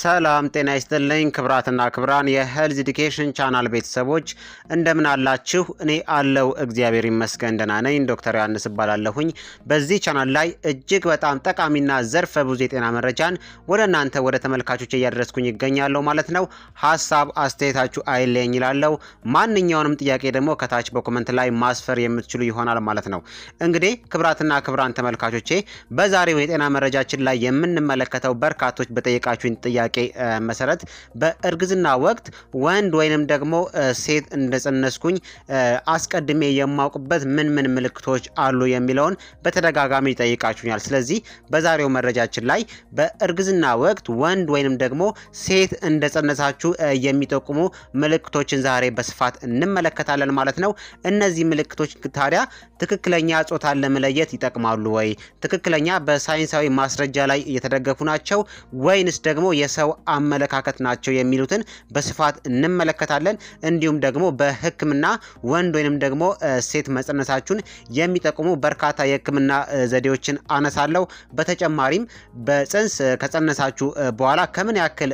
ሰላም ጤና ይስጥልኝ ክብራትና ክብራን የሄልዝ ኢዱኬሽን ቻናል ቤተሰቦች እንደምን አላችሁ? እኔ አለው እግዚአብሔር ይመስገን ደህና ነኝ። ዶክተር ዮሐንስ እባላለሁኝ። በዚህ ቻናል ላይ እጅግ በጣም ጠቃሚና ዘርፈ ብዙ የጤና መረጃን ወደ እናንተ ወደ ተመልካቾች እያደረስኩኝ ይገኛለሁ ማለት ነው። ሀሳብ አስተያየታችሁ አይለኝ ይላለው። ማንኛውንም ጥያቄ ደግሞ ከታች በኮመንት ላይ ማስፈር የምትችሉ ይሆናል ማለት ነው። እንግዲህ ክብራትና ክብራን ተመልካቾቼ በዛሬው የጤና መረጃችን ላይ የምንመለከተው በርካቶች በጠየቃችሁኝ ጥያቄ መሰረት በእርግዝና ወቅት ወንድ ወይንም ደግሞ ሴት እንደጸነስኩኝ አስቀድሜ የማውቅበት ምን ምን ምልክቶች አሉ የሚለውን በተደጋጋሚ ይጠይቃችሁኛል። ስለዚህ በዛሬው መረጃችን ላይ በእርግዝና ወቅት ወንድ ወይንም ደግሞ ሴት እንደጸነሳችሁ የሚጠቁሙ ምልክቶችን ዛሬ በስፋት እንመለከታለን ማለት ነው። እነዚህ ምልክቶች ታዲያ ትክክለኛ ጾታን ለመለየት ይጠቅማሉ ወይ? ትክክለኛ በሳይንሳዊ ማስረጃ ላይ እየተደገፉ ናቸው ወይንስ ደግሞ የሰው አመለካከት ናቸው የሚሉትን በስፋት እንመለከታለን። እንዲሁም ደግሞ በሕክምና ወንድ ወይንም ደግሞ ሴት መጸነሳችሁን የሚጠቁሙ በርካታ የሕክምና ዘዴዎችን አነሳለሁ። በተጨማሪም በጽንስ ከጸነሳችሁ በኋላ ከምን ያክል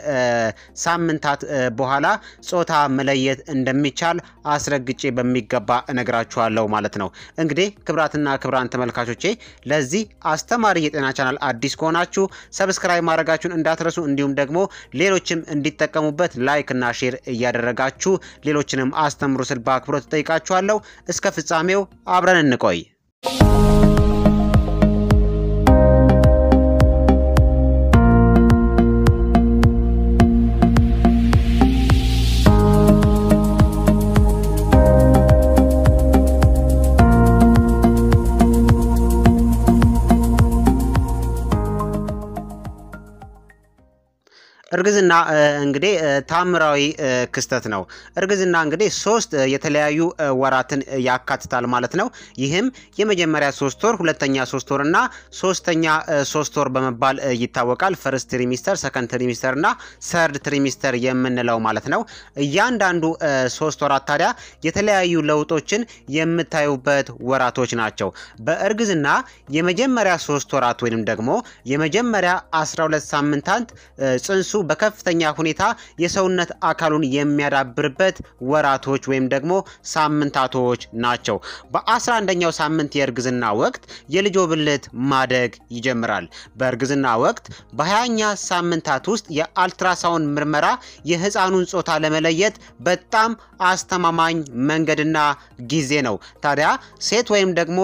ሳምንታት በኋላ ጾታ መለየት እንደሚቻል አስረግጬ በሚገባ እነግራችኋለሁ ማለት ነው። እንግዲህ ክብራትና ክብራን ተመልካቾቼ ለዚህ አስተማሪ የጤና ቻናል አዲስ ከሆናችሁ ሰብስክራይብ ማድረጋችሁን እንዳትረሱ እንዲሁም እንዲሁም ደግሞ ሌሎችም እንዲጠቀሙበት ላይክ እና ሼር እያደረጋችሁ ሌሎችንም አስተምሩ ስል በአክብሮት ጠይቃችኋለሁ። እስከ ፍጻሜው አብረን እንቆይ። እርግዝና እንግዲህ ታምራዊ ክስተት ነው። እርግዝና እንግዲህ ሶስት የተለያዩ ወራትን ያካትታል ማለት ነው። ይህም የመጀመሪያ ሶስት ወር፣ ሁለተኛ ሶስት ወር እና ሶስተኛ ሶስት ወር በመባል ይታወቃል። ፈርስት ትሪሚስተር፣ ሰከንድ ትሪሚስተር እና ሰርድ ትሪሚስተር የምንለው ማለት ነው። እያንዳንዱ ሶስት ወራት ታዲያ የተለያዩ ለውጦችን የምታዩበት ወራቶች ናቸው። በእርግዝና የመጀመሪያ ሶስት ወራት ወይንም ደግሞ የመጀመሪያ 12 ሳምንታት ጽንሱ በከፍ በከፍተኛ ሁኔታ የሰውነት አካሉን የሚያዳብርበት ወራቶች ወይም ደግሞ ሳምንታቶች ናቸው። በ11ኛው ሳምንት የእርግዝና ወቅት የልጆ ብልት ማደግ ይጀምራል። በእርግዝና ወቅት በ20ኛ ሳምንታት ውስጥ የአልትራሳውንድ ምርመራ የህፃኑን ጾታ ለመለየት በጣም አስተማማኝ መንገድና ጊዜ ነው። ታዲያ ሴት ወይም ደግሞ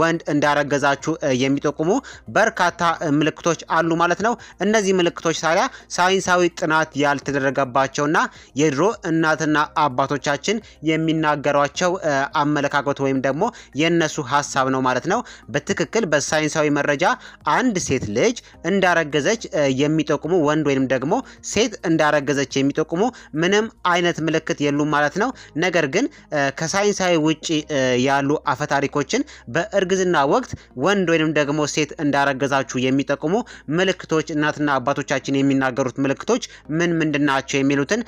ወንድ እንዳረገዛችሁ የሚጠቁሙ በርካታ ምልክቶች አሉ ማለት ነው። እነዚህ ምልክቶች ታዲያ ሳይንሳዊ ሳይንሳዊ ጥናት ያልተደረገባቸውና የድሮ እናትና አባቶቻችን የሚናገሯቸው አመለካከት ወይም ደግሞ የነሱ ሀሳብ ነው ማለት ነው። በትክክል በሳይንሳዊ መረጃ አንድ ሴት ልጅ እንዳረገዘች የሚጠቁሙ ወንድ ወይም ደግሞ ሴት እንዳረገዘች የሚጠቁሙ ምንም አይነት ምልክት የሉም ማለት ነው። ነገር ግን ከሳይንሳዊ ውጭ ያሉ አፈታሪኮችን በእርግዝና ወቅት ወንድ ወይም ደግሞ ሴት እንዳረገዛችሁ የሚጠቁሙ ምልክቶች እናትና አባቶቻችን የሚናገሩት ምልክቶች ምልክቶች ምን ምንድን ናቸው የሚሉትን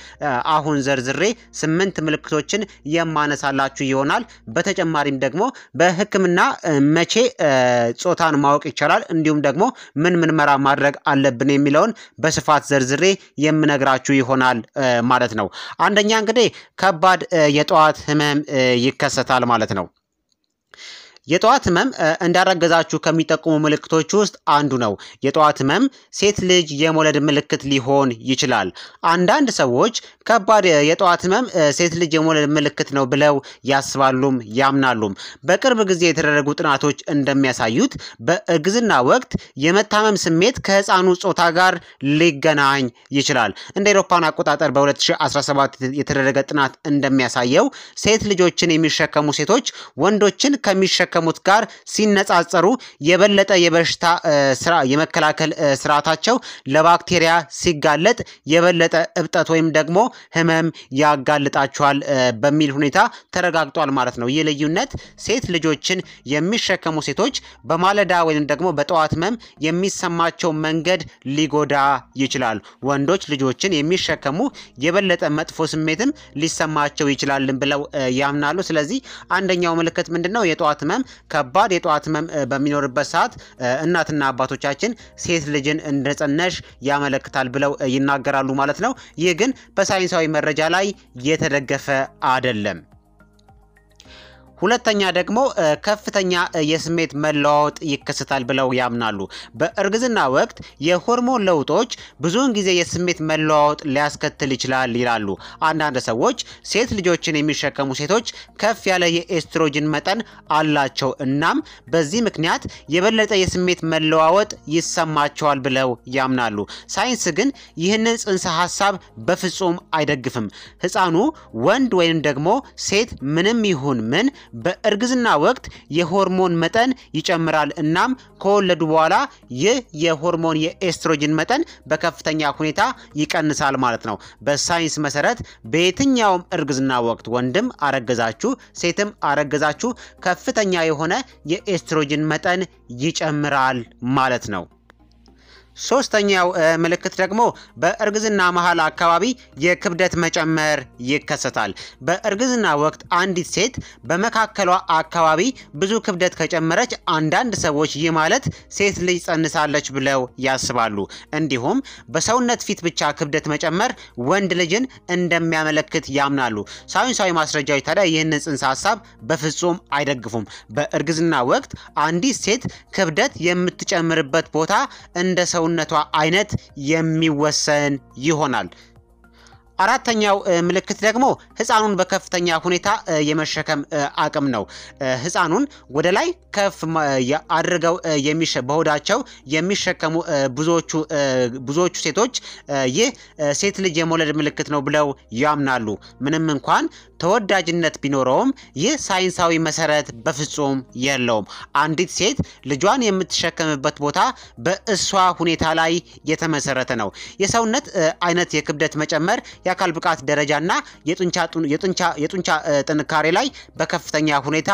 አሁን ዘርዝሬ ስምንት ምልክቶችን የማነሳላችሁ ይሆናል። በተጨማሪም ደግሞ በሕክምና መቼ ጾታን ማወቅ ይቻላል፣ እንዲሁም ደግሞ ምን ምርመራ ማድረግ አለብን የሚለውን በስፋት ዘርዝሬ የምነግራችሁ ይሆናል ማለት ነው። አንደኛ እንግዲህ ከባድ የጠዋት ህመም ይከሰታል ማለት ነው። የጠዋት ህመም እንዳረገዛችሁ ከሚጠቁሙ ምልክቶች ውስጥ አንዱ ነው። የጠዋት ህመም ሴት ልጅ የመውለድ ምልክት ሊሆን ይችላል። አንዳንድ ሰዎች ከባድ የጠዋት ህመም ሴት ልጅ የመውለድ ምልክት ነው ብለው ያስባሉም ያምናሉም። በቅርብ ጊዜ የተደረጉ ጥናቶች እንደሚያሳዩት በእርግዝና ወቅት የመታመም ስሜት ከህፃኑ ጾታ ጋር ሊገናኝ ይችላል። እንደ ኤሮፓን አቆጣጠር በ2017 የተደረገ ጥናት እንደሚያሳየው ሴት ልጆችን የሚሸከሙ ሴቶች ወንዶችን ከሚሸከሙ ከሚታከሙት ጋር ሲነጻጸሩ የበለጠ የበሽታ ስራ የመከላከል ስርዓታቸው ለባክቴሪያ ሲጋለጥ የበለጠ እብጠት ወይም ደግሞ ህመም ያጋልጣቸዋል በሚል ሁኔታ ተረጋግጧል ማለት ነው። ይህ ልዩነት ሴት ልጆችን የሚሸከሙ ሴቶች በማለዳ ወይም ደግሞ በጠዋት ህመም የሚሰማቸው መንገድ ሊጎዳ ይችላል። ወንዶች ልጆችን የሚሸከሙ የበለጠ መጥፎ ስሜትም ሊሰማቸው ይችላልን ብለው ያምናሉ። ስለዚህ አንደኛው ምልክት ምንድን ነው? የጠዋት ህመም ከባድ የጠዋት ህመም በሚኖርበት ሰዓት እናትና አባቶቻችን ሴት ልጅን እንደጸነሽ ያመለክታል ብለው ይናገራሉ ማለት ነው። ይህ ግን በሳይንሳዊ መረጃ ላይ የተደገፈ አይደለም። ሁለተኛ ደግሞ ከፍተኛ የስሜት መለዋወጥ ይከሰታል ብለው ያምናሉ። በእርግዝና ወቅት የሆርሞን ለውጦች ብዙውን ጊዜ የስሜት መለዋወጥ ሊያስከትል ይችላል ይላሉ። አንዳንድ ሰዎች ሴት ልጆችን የሚሸከሙ ሴቶች ከፍ ያለ የኤስትሮጅን መጠን አላቸው፣ እናም በዚህ ምክንያት የበለጠ የስሜት መለዋወጥ ይሰማቸዋል ብለው ያምናሉ። ሳይንስ ግን ይህንን ጽንሰ ሀሳብ በፍጹም አይደግፍም። ህፃኑ ወንድ ወይም ደግሞ ሴት ምንም ይሁን ምን በእርግዝና ወቅት የሆርሞን መጠን ይጨምራል። እናም ከወለዱ በኋላ ይህ የሆርሞን የኤስትሮጅን መጠን በከፍተኛ ሁኔታ ይቀንሳል ማለት ነው። በሳይንስ መሰረት በየትኛውም እርግዝና ወቅት ወንድም አረገዛችሁ፣ ሴትም አረገዛችሁ ከፍተኛ የሆነ የኤስትሮጅን መጠን ይጨምራል ማለት ነው። ሶስተኛው ምልክት ደግሞ በእርግዝና መሃል አካባቢ የክብደት መጨመር ይከሰታል። በእርግዝና ወቅት አንዲት ሴት በመካከሏ አካባቢ ብዙ ክብደት ከጨመረች አንዳንድ ሰዎች ይህ ማለት ሴት ልጅ ጸንሳለች ብለው ያስባሉ። እንዲሁም በሰውነት ፊት ብቻ ክብደት መጨመር ወንድ ልጅን እንደሚያመለክት ያምናሉ። ሳይንሳዊ ማስረጃዎች ታዲያ ይህንን ጽንሰ ሀሳብ በፍጹም አይደግፉም። በእርግዝና ወቅት አንዲት ሴት ክብደት የምትጨምርበት ቦታ እንደ ሰው የሰውነቷ አይነት የሚወሰን ይሆናል። አራተኛው ምልክት ደግሞ ህፃኑን በከፍተኛ ሁኔታ የመሸከም አቅም ነው። ህፃኑን ወደ ላይ ከፍ አድርገው በሆዳቸው የሚሸከሙ ብዙዎቹ ሴቶች ይህ ሴት ልጅ የመውለድ ምልክት ነው ብለው ያምናሉ። ምንም እንኳን ተወዳጅነት ቢኖረውም ይህ ሳይንሳዊ መሰረት በፍጹም የለውም። አንዲት ሴት ልጇን የምትሸከምበት ቦታ በእሷ ሁኔታ ላይ የተመሰረተ ነው። የሰውነት አይነት፣ የክብደት መጨመር፣ የአካል ብቃት ደረጃና የጡንቻ ጥንካሬ ላይ በከፍተኛ ሁኔታ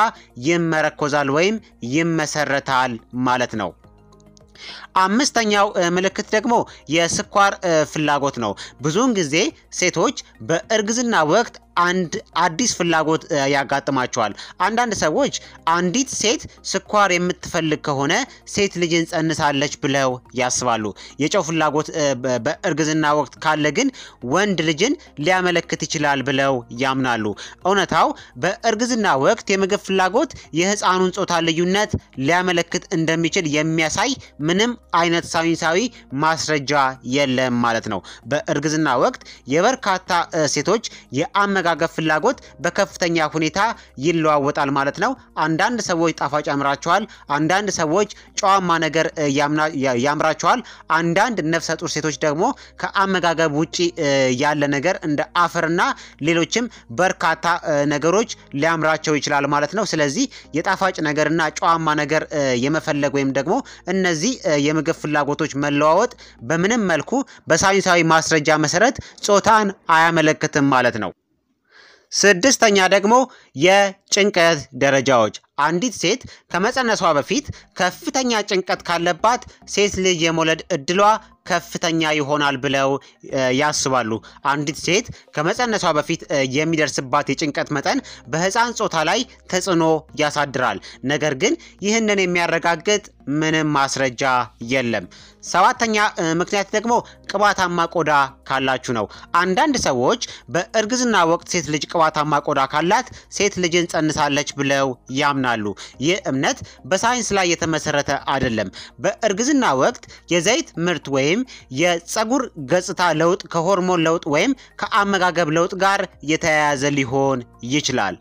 ይመረኮዛል ወይም ይመሰረታል ማለት ነው። አምስተኛው ምልክት ደግሞ የስኳር ፍላጎት ነው። ብዙውን ጊዜ ሴቶች በእርግዝና ወቅት አንድ አዲስ ፍላጎት ያጋጥማቸዋል። አንዳንድ ሰዎች አንዲት ሴት ስኳር የምትፈልግ ከሆነ ሴት ልጅን ጸንሳለች ብለው ያስባሉ። የጨው ፍላጎት በእርግዝና ወቅት ካለ ግን ወንድ ልጅን ሊያመለክት ይችላል ብለው ያምናሉ። እውነታው በእርግዝና ወቅት የምግብ ፍላጎት የህፃኑን ጾታ ልዩነት ሊያመለክት እንደሚችል የሚያሳይ ምንም አይነት ሳይንሳዊ ማስረጃ የለም ማለት ነው። በእርግዝና ወቅት የበርካታ ሴቶች የአመ የመጠጋገፍ ፍላጎት በከፍተኛ ሁኔታ ይለዋወጣል ማለት ነው። አንዳንድ ሰዎች ጣፋጭ ያምራቸዋል፣ አንዳንድ ሰዎች ጨዋማ ነገር ያምራቸዋል። አንዳንድ ነፍሰ ጡር ሴቶች ደግሞ ከአመጋገብ ውጪ ያለ ነገር እንደ አፈርና ሌሎችም በርካታ ነገሮች ሊያምራቸው ይችላል ማለት ነው። ስለዚህ የጣፋጭ ነገርና ጨዋማ ነገር የመፈለግ ወይም ደግሞ እነዚህ የምግብ ፍላጎቶች መለዋወጥ በምንም መልኩ በሳይንሳዊ ማስረጃ መሰረት ጾታን አያመለክትም ማለት ነው። ስድስተኛ ደግሞ የጭንቀት ደረጃዎች። አንዲት ሴት ከመፀነሷ በፊት ከፍተኛ ጭንቀት ካለባት ሴት ልጅ የመውለድ እድሏ ከፍተኛ ይሆናል ብለው ያስባሉ። አንዲት ሴት ከመፀነሷ በፊት የሚደርስባት የጭንቀት መጠን በህፃን ጾታ ላይ ተጽዕኖ ያሳድራል። ነገር ግን ይህንን የሚያረጋግጥ ምንም ማስረጃ የለም። ሰባተኛ ምክንያት ደግሞ ቅባታማ ቆዳ ካላችሁ ነው። አንዳንድ ሰዎች በእርግዝና ወቅት ሴት ልጅ ቅባታማ ቆዳ ካላት ሴት ልጅን ጸንሳለች ብለው ያምናሉ። ይህ እምነት በሳይንስ ላይ የተመሰረተ አይደለም። በእርግዝና ወቅት የዘይት ምርት ወይም ወይም የፀጉር ገጽታ ለውጥ ከሆርሞን ለውጥ ወይም ከአመጋገብ ለውጥ ጋር የተያያዘ ሊሆን ይችላል።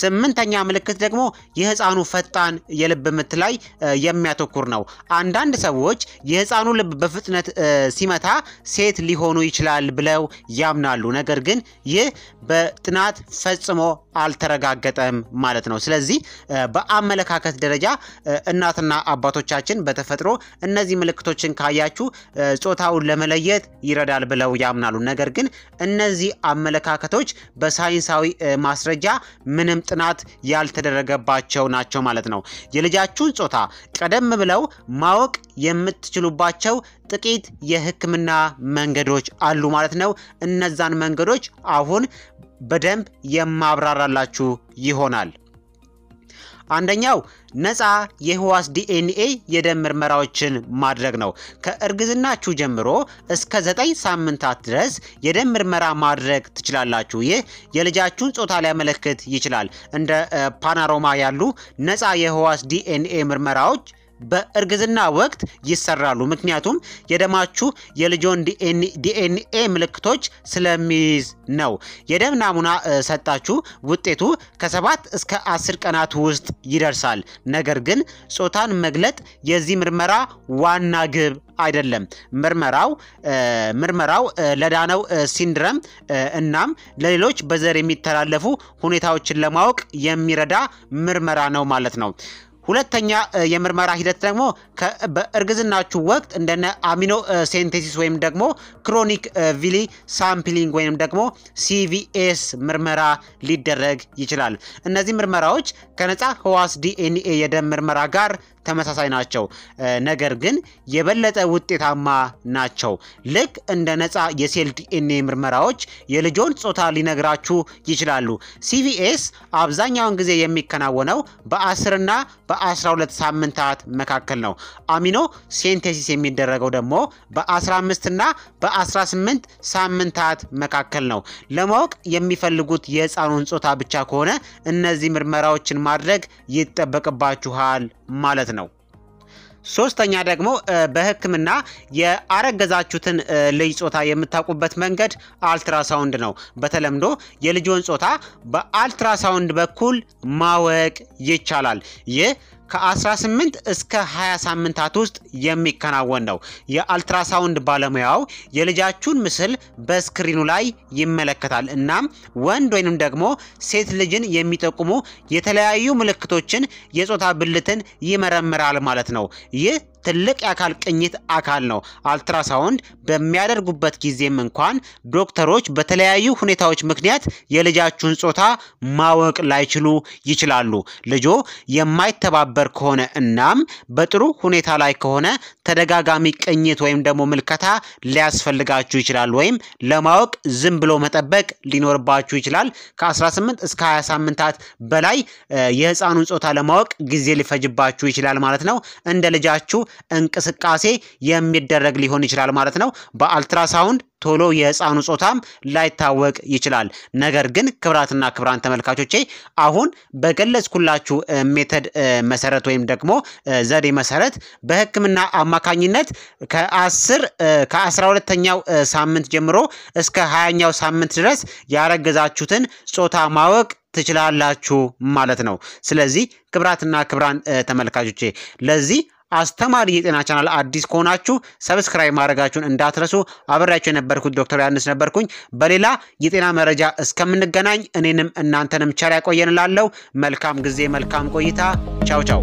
ስምንተኛ ምልክት ደግሞ የህፃኑ ፈጣን የልብ ምት ላይ የሚያተኩር ነው። አንዳንድ ሰዎች የህፃኑ ልብ በፍጥነት ሲመታ ሴት ሊሆኑ ይችላል ብለው ያምናሉ። ነገር ግን ይህ በጥናት ፈጽሞ አልተረጋገጠም ማለት ነው። ስለዚህ በአመለካከት ደረጃ እናትና አባቶቻችን በተፈጥሮ እነዚህ ምልክቶችን ካያችሁ ጾታውን ለመለየት ይረዳል ብለው ያምናሉ። ነገር ግን እነዚህ አመለካከቶች በሳይንሳዊ ማስረጃ ምንም ጥናት ያልተደረገባቸው ናቸው ማለት ነው። የልጃችሁን ጾታ ቀደም ብለው ማወቅ የምትችሉባቸው ጥቂት የሕክምና መንገዶች አሉ ማለት ነው። እነዛን መንገዶች አሁን በደንብ የማብራራላችሁ ይሆናል። አንደኛው ነፃ የህዋስ ዲኤንኤ የደም ምርመራዎችን ማድረግ ነው። ከእርግዝናችሁ ጀምሮ እስከ ዘጠኝ ሳምንታት ድረስ የደም ምርመራ ማድረግ ትችላላችሁ። ይህ የልጃችሁን ጾታ ሊያመለክት ይችላል። እንደ ፓናሮማ ያሉ ነፃ የህዋስ ዲኤንኤ ምርመራዎች በእርግዝና ወቅት ይሰራሉ። ምክንያቱም የደማችሁ የልጆን ዲኤንኤ ምልክቶች ስለሚይዝ ነው። የደም ናሙና ሰጣችሁ፣ ውጤቱ ከሰባት እስከ አስር ቀናት ውስጥ ይደርሳል። ነገር ግን ጾታን መግለጥ የዚህ ምርመራ ዋና ግብ አይደለም። ምርመራው ምርመራው ለዳነው ሲንድረም እናም ለሌሎች በዘር የሚተላለፉ ሁኔታዎችን ለማወቅ የሚረዳ ምርመራ ነው ማለት ነው። ሁለተኛ የምርመራ ሂደት ደግሞ በእርግዝናችሁ ወቅት እንደነ አሚኖ ሴንቴሲስ ወይም ደግሞ ክሮኒክ ቪሊ ሳምፕሊንግ ወይም ደግሞ ሲቪኤስ ምርመራ ሊደረግ ይችላል። እነዚህ ምርመራዎች ከነፃ ህዋስ ዲኤንኤ የደም ምርመራ ጋር ተመሳሳይ ናቸው፣ ነገር ግን የበለጠ ውጤታማ ናቸው። ልክ እንደ ነፃ የሴል ዲኤንኤ ምርመራዎች የልጆን ጾታ ሊነግራችሁ ይችላሉ። ሲቪኤስ አብዛኛውን ጊዜ የሚከናወነው በአስርና በ በ12 ሳምንታት መካከል ነው። አሚኖ ሴንቴሲስ የሚደረገው ደግሞ በ15 እና በ18 ሳምንታት መካከል ነው። ለማወቅ የሚፈልጉት የህፃኑን ጾታ ብቻ ከሆነ እነዚህ ምርመራዎችን ማድረግ ይጠበቅባችኋል ማለት ነው። ሶስተኛ ደግሞ በህክምና የአረገዛችሁትን ልጅ ጾታ የምታውቁበት መንገድ አልትራሳውንድ ነው። በተለምዶ የልጆን ጾታ በአልትራሳውንድ በኩል ማወቅ ይቻላል። ይህ ከ18 እስከ 20 ሳምንታት ውስጥ የሚከናወን ነው። የአልትራሳውንድ ባለሙያው የልጃችሁን ምስል በስክሪኑ ላይ ይመለከታል። እናም ወንድ ወይንም ደግሞ ሴት ልጅን የሚጠቁሙ የተለያዩ ምልክቶችን፣ የጾታ ብልትን ይመረምራል ማለት ነው። ይህ ትልቅ የአካል ቅኝት አካል ነው። አልትራሳውንድ በሚያደርጉበት ጊዜም እንኳን ዶክተሮች በተለያዩ ሁኔታዎች ምክንያት የልጃችሁን ጾታ ማወቅ ላይችሉ ይችላሉ። ልጆ የማይተባበር ከሆነ እናም በጥሩ ሁኔታ ላይ ከሆነ ተደጋጋሚ ቅኝት ወይም ደግሞ ምልከታ ሊያስፈልጋችሁ ይችላል። ወይም ለማወቅ ዝም ብሎ መጠበቅ ሊኖርባችሁ ይችላል። ከ18 እስከ 20 ሳምንታት በላይ የህፃኑን ጾታ ለማወቅ ጊዜ ሊፈጅባችሁ ይችላል ማለት ነው። እንደ ልጃችሁ እንቅስቃሴ የሚደረግ ሊሆን ይችላል ማለት ነው። በአልትራሳውንድ ቶሎ የህፃኑ ጾታም ላይታወቅ ይችላል። ነገር ግን ክብራትና ክብራን ተመልካቾቼ አሁን በገለጽኩላችሁ ሜተድ መሰረት ወይም ደግሞ ዘዴ መሰረት በህክምና አማካኝነት ከአስር ከአስራ ሁለተኛው ሳምንት ጀምሮ እስከ ሀያኛው ሳምንት ድረስ ያረገዛችሁትን ጾታ ማወቅ ትችላላችሁ ማለት ነው። ስለዚህ ክብራትና ክብራን ተመልካቾቼ ለዚህ አስተማሪ የጤና ቻናል አዲስ ከሆናችሁ ሰብስክራይብ ማድረጋችሁን እንዳትረሱ። አብሬያችሁ የነበርኩት ዶክተር ዮሐንስ ነበርኩኝ። በሌላ የጤና መረጃ እስከምንገናኝ እኔንም እናንተንም ቸር ያቆየንላለው። መልካም ጊዜ፣ መልካም ቆይታ። ቻው ቻው።